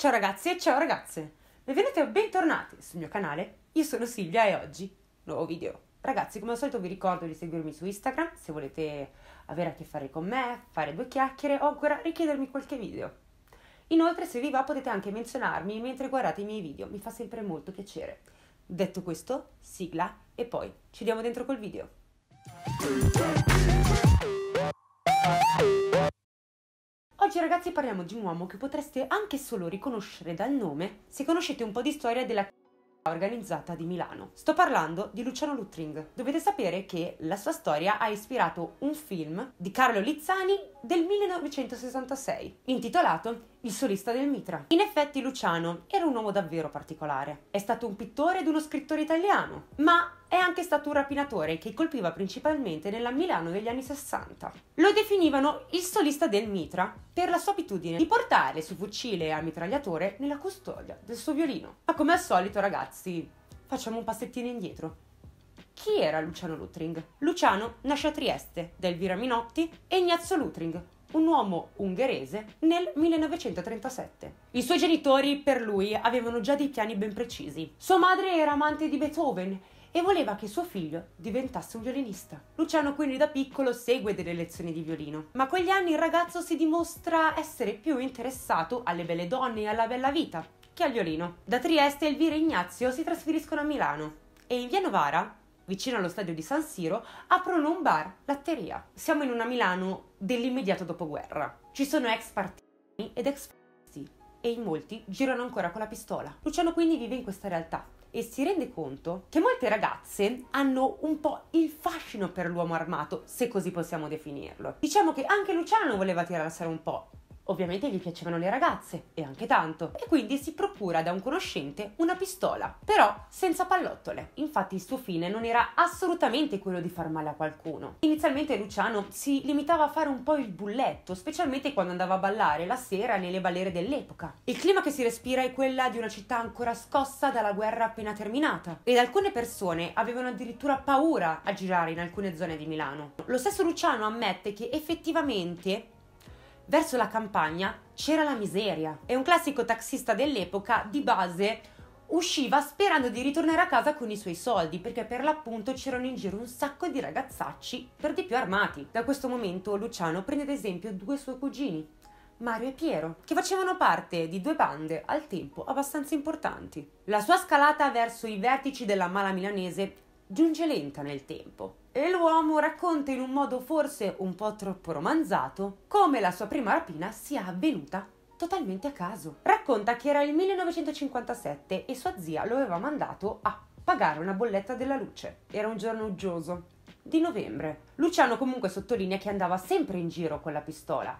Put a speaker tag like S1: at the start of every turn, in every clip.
S1: Ciao ragazzi e ciao ragazze! Benvenuti o bentornati sul mio canale, io sono Silvia e oggi nuovo video. Ragazzi, come al solito vi ricordo di seguirmi su Instagram se volete avere a che fare con me, fare due chiacchiere o ancora richiedermi qualche video. Inoltre, se vi va, potete anche menzionarmi mentre guardate i miei video, mi fa sempre molto piacere. Detto questo, sigla e poi ci diamo dentro col video. Oggi ragazzi parliamo di un uomo che potreste anche solo riconoscere dal nome se conoscete un po' di storia della organizzata di Milano. Sto parlando di Luciano Lutring. Dovete sapere che la sua storia ha ispirato un film di Carlo Lizzani del 1966, intitolato Il solista del Mitra. In effetti Luciano era un uomo davvero particolare. È stato un pittore ed uno scrittore italiano, ma è anche stato un rapinatore che colpiva principalmente nella Milano degli anni 60. Lo definivano il solista del mitra per la sua abitudine di portare sul fucile a mitragliatore nella custodia del suo violino. Ma come al solito ragazzi, facciamo un passettino indietro. Chi era Luciano Lutring? Luciano nasce a Trieste da Elvira Minotti e Ignazio Lutring, un uomo ungherese, nel 1937. I suoi genitori per lui avevano già dei piani ben precisi. Sua madre era amante di Beethoven e voleva che suo figlio diventasse un violinista. Luciano quindi da piccolo segue delle lezioni di violino, ma con gli anni il ragazzo si dimostra essere più interessato alle belle donne e alla bella vita che al violino. Da Trieste Elvira e Ignazio si trasferiscono a Milano e in via Novara vicino allo stadio di San Siro, aprono un bar, Latteria. Siamo in una Milano dell'immediato dopoguerra. Ci sono ex partigiani ed ex fascisti e in molti girano ancora con la pistola. Luciano quindi vive in questa realtà e si rende conto che molte ragazze hanno un po' il fascino per l'uomo armato, se così possiamo definirlo. Diciamo che anche Luciano voleva tirarsela un po', Ovviamente gli piacevano le ragazze, e anche tanto, e quindi si procura da un conoscente una pistola, però senza pallottole. Infatti il suo fine non era assolutamente quello di far male a qualcuno. Inizialmente Luciano si limitava a fare un po' il bulletto, specialmente quando andava a ballare la sera nelle balere dell'epoca. Il clima che si respira è quella di una città ancora scossa dalla guerra appena terminata, ed alcune persone avevano addirittura paura a girare in alcune zone di Milano. Lo stesso Luciano ammette che effettivamente verso la campagna c'era la miseria e un classico taxista dell'epoca di base usciva sperando di ritornare a casa con i suoi soldi perché per l'appunto c'erano in giro un sacco di ragazzacci per di più armati. Da questo momento Luciano prende ad esempio due suoi cugini, Mario e Piero, che facevano parte di due bande al tempo abbastanza importanti. La sua scalata verso i vertici della mala milanese giunge lenta nel tempo e l'uomo racconta in un modo forse un po' troppo romanzato come la sua prima rapina sia avvenuta totalmente a caso. Racconta che era il 1957 e sua zia lo aveva mandato a pagare una bolletta della luce. Era un giorno uggioso, di novembre. Luciano comunque sottolinea che andava sempre in giro con la pistola,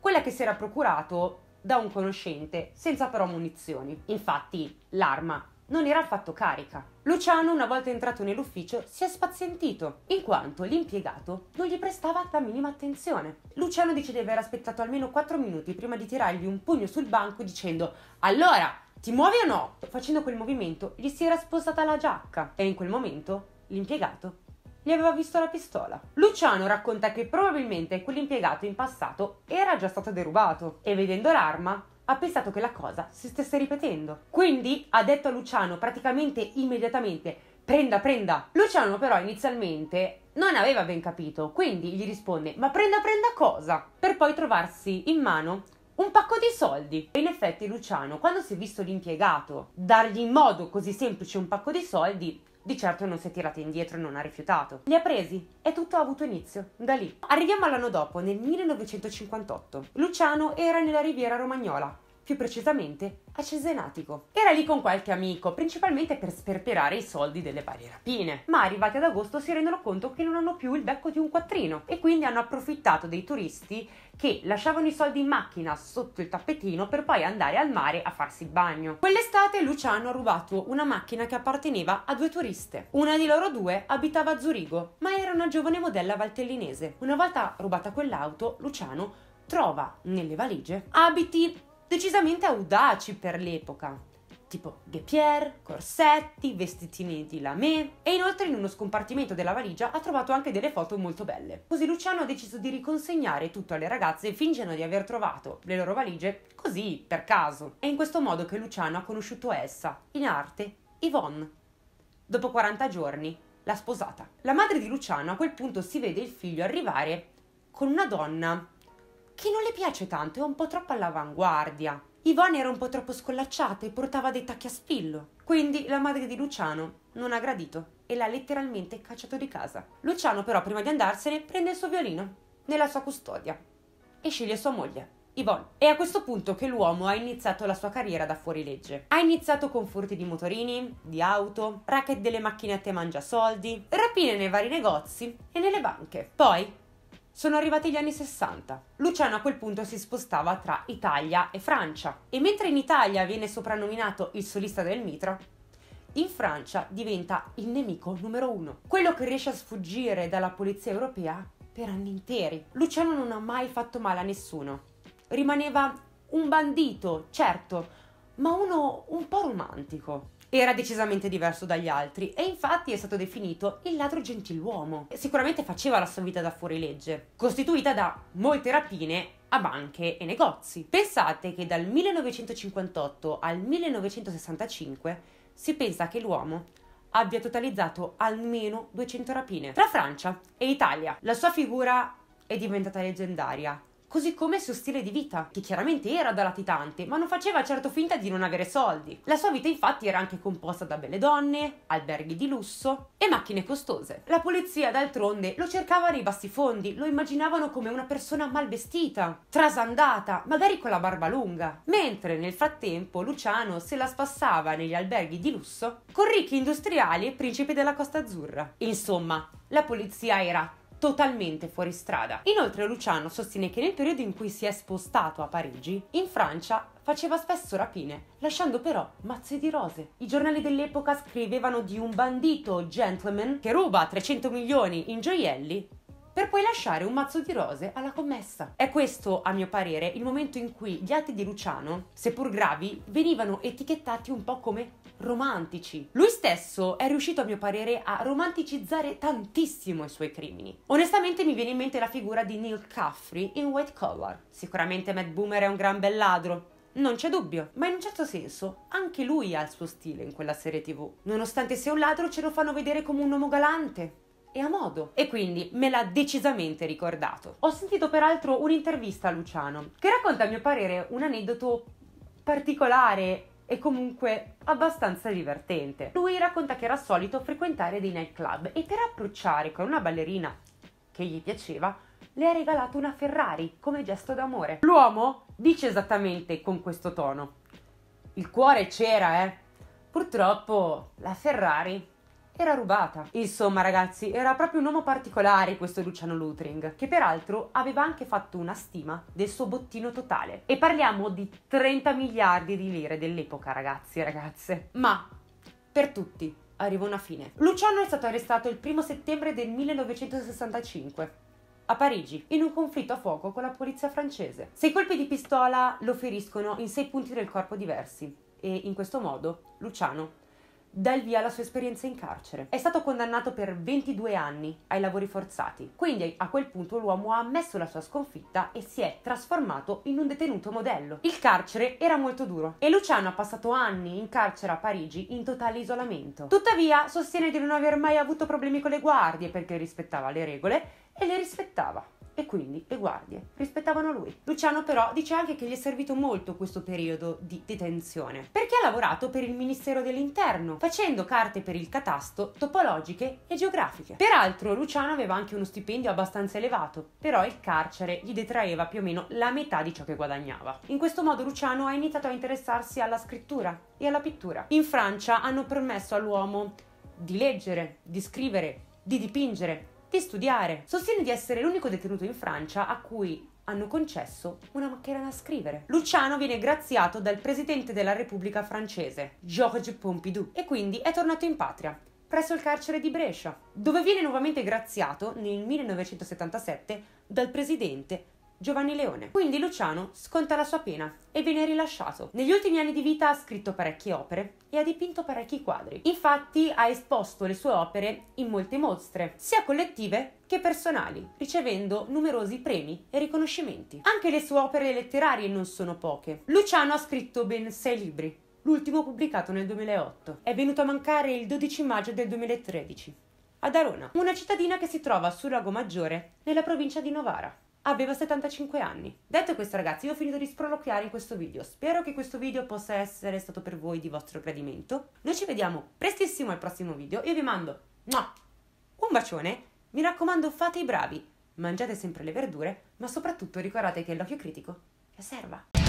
S1: quella che si era procurato da un conoscente, senza però munizioni. Infatti l'arma non era affatto carica. Luciano, una volta entrato nell'ufficio, si è spazientito, in quanto l'impiegato non gli prestava la minima attenzione. Luciano dice di aver aspettato almeno 4 minuti prima di tirargli un pugno sul banco dicendo Allora, ti muovi o no? Facendo quel movimento gli si era spostata la giacca e in quel momento l'impiegato gli aveva visto la pistola. Luciano racconta che probabilmente quell'impiegato in passato era già stato derubato e vedendo l'arma ha pensato che la cosa si stesse ripetendo. Quindi ha detto a Luciano praticamente immediatamente prenda, prenda. Luciano però inizialmente non aveva ben capito, quindi gli risponde ma prenda, prenda cosa? Per poi trovarsi in mano un pacco di soldi. E in effetti Luciano, quando si è visto l'impiegato dargli in modo così semplice un pacco di soldi, di certo non si è tirata indietro e non ha rifiutato. Li ha presi e tutto ha avuto inizio, da lì. Arriviamo all'anno dopo, nel 1958. Luciano era nella riviera romagnola, più precisamente a Cesenatico. Era lì con qualche amico, principalmente per sperperare i soldi delle varie rapine. Ma arrivati ad agosto si rendono conto che non hanno più il becco di un quattrino e quindi hanno approfittato dei turisti che lasciavano i soldi in macchina sotto il tappetino per poi andare al mare a farsi il bagno. Quell'estate Luciano ha rubato una macchina che apparteneva a due turiste. Una di loro due abitava a Zurigo, ma era una giovane modella valtellinese. Una volta rubata quell'auto, Luciano trova nelle valigie abiti decisamente audaci per l'epoca, tipo guépière, corsetti, vestitini di lamé e inoltre in uno scompartimento della valigia ha trovato anche delle foto molto belle. Così Luciano ha deciso di riconsegnare tutto alle ragazze fingendo di aver trovato le loro valigie così, per caso. È in questo modo che Luciano ha conosciuto essa, in arte, Yvonne. Dopo 40 giorni l'ha sposata. La madre di Luciano a quel punto si vede il figlio arrivare con una donna che non le piace tanto, è un po' troppo all'avanguardia. Ivone era un po' troppo scollacciata e portava dei tacchi a spillo. Quindi la madre di Luciano non ha gradito e l'ha letteralmente cacciato di casa. Luciano però prima di andarsene prende il suo violino nella sua custodia e sceglie sua moglie. Yvonne. È a questo punto che l'uomo ha iniziato la sua carriera da fuorilegge. Ha iniziato con furti di motorini, di auto, racket delle macchinette mangia soldi, rapine nei vari negozi e nelle banche. Poi sono arrivati gli anni 60. Luciano a quel punto si spostava tra Italia e Francia e mentre in Italia viene soprannominato il solista del mitra, in Francia diventa il nemico numero uno, quello che riesce a sfuggire dalla polizia europea per anni interi. Luciano non ha mai fatto male a nessuno, rimaneva un bandito, certo, ma uno un po' romantico era decisamente diverso dagli altri e infatti è stato definito il ladro gentiluomo. Sicuramente faceva la sua vita da fuorilegge, costituita da molte rapine a banche e negozi. Pensate che dal 1958 al 1965 si pensa che l'uomo abbia totalizzato almeno 200 rapine tra Francia e Italia. La sua figura è diventata leggendaria così come il suo stile di vita, che chiaramente era da latitante, ma non faceva certo finta di non avere soldi. La sua vita infatti era anche composta da belle donne, alberghi di lusso e macchine costose. La polizia d'altronde lo cercava nei bassi fondi, lo immaginavano come una persona mal vestita, trasandata, magari con la barba lunga, mentre nel frattempo Luciano se la spassava negli alberghi di lusso con ricchi industriali e principi della Costa Azzurra. Insomma, la polizia era totalmente fuori strada. Inoltre Luciano sostiene che nel periodo in cui si è spostato a Parigi, in Francia faceva spesso rapine, lasciando però mazze di rose. I giornali dell'epoca scrivevano di un bandito gentleman che ruba 300 milioni in gioielli per poi lasciare un mazzo di rose alla commessa. È questo, a mio parere, il momento in cui gli atti di Luciano, seppur gravi, venivano etichettati un po' come romantici. Lui stesso è riuscito, a mio parere, a romanticizzare tantissimo i suoi crimini. Onestamente mi viene in mente la figura di Neil Caffrey in White Collar. Sicuramente Matt Boomer è un gran bel ladro, non c'è dubbio, ma in un certo senso anche lui ha il suo stile in quella serie tv. Nonostante sia un ladro, ce lo fanno vedere come un uomo galante, e a modo e quindi me l'ha decisamente ricordato. Ho sentito peraltro un'intervista a Luciano che racconta a mio parere un aneddoto particolare e comunque abbastanza divertente. Lui racconta che era solito frequentare dei nightclub e per approcciare con una ballerina che gli piaceva le ha regalato una Ferrari come gesto d'amore. L'uomo dice esattamente con questo tono: Il cuore c'era, eh. Purtroppo la Ferrari era rubata. Insomma, ragazzi, era proprio un uomo particolare questo Luciano Lutring, che peraltro aveva anche fatto una stima del suo bottino totale. E parliamo di 30 miliardi di lire dell'epoca, ragazzi e ragazze. Ma per tutti arriva una fine. Luciano è stato arrestato il 1 settembre del 1965 a Parigi, in un conflitto a fuoco con la polizia francese. Sei colpi di pistola lo feriscono in sei punti del corpo diversi e in questo modo Luciano dà il via alla sua esperienza in carcere. È stato condannato per 22 anni ai lavori forzati, quindi a quel punto l'uomo ha ammesso la sua sconfitta e si è trasformato in un detenuto modello. Il carcere era molto duro e Luciano ha passato anni in carcere a Parigi in totale isolamento. Tuttavia sostiene di non aver mai avuto problemi con le guardie perché rispettava le regole e le rispettava e quindi le guardie rispettavano lui. Luciano però dice anche che gli è servito molto questo periodo di detenzione, perché ha lavorato per il Ministero dell'Interno, facendo carte per il catasto topologiche e geografiche. Peraltro Luciano aveva anche uno stipendio abbastanza elevato, però il carcere gli detraeva più o meno la metà di ciò che guadagnava. In questo modo Luciano ha iniziato a interessarsi alla scrittura e alla pittura. In Francia hanno permesso all'uomo di leggere, di scrivere, di dipingere di studiare. Sostiene di essere l'unico detenuto in Francia a cui hanno concesso una macchina da scrivere. Luciano viene graziato dal presidente della Repubblica francese, Georges Pompidou, e quindi è tornato in patria, presso il carcere di Brescia, dove viene nuovamente graziato nel 1977 dal presidente Giovanni Leone. Quindi Luciano sconta la sua pena e viene rilasciato. Negli ultimi anni di vita ha scritto parecchie opere e ha dipinto parecchi quadri. Infatti ha esposto le sue opere in molte mostre, sia collettive che personali, ricevendo numerosi premi e riconoscimenti. Anche le sue opere letterarie non sono poche. Luciano ha scritto ben sei libri, l'ultimo pubblicato nel 2008. È venuto a mancare il 12 maggio del 2013 ad Arona, una cittadina che si trova sul Lago Maggiore, nella provincia di Novara aveva 75 anni. Detto questo ragazzi, io ho finito di sproloquiare in questo video. Spero che questo video possa essere stato per voi di vostro gradimento. Noi ci vediamo prestissimo al prossimo video. Io vi mando un bacione. Mi raccomando, fate i bravi. Mangiate sempre le verdure, ma soprattutto ricordate che l'occhio critico è serva.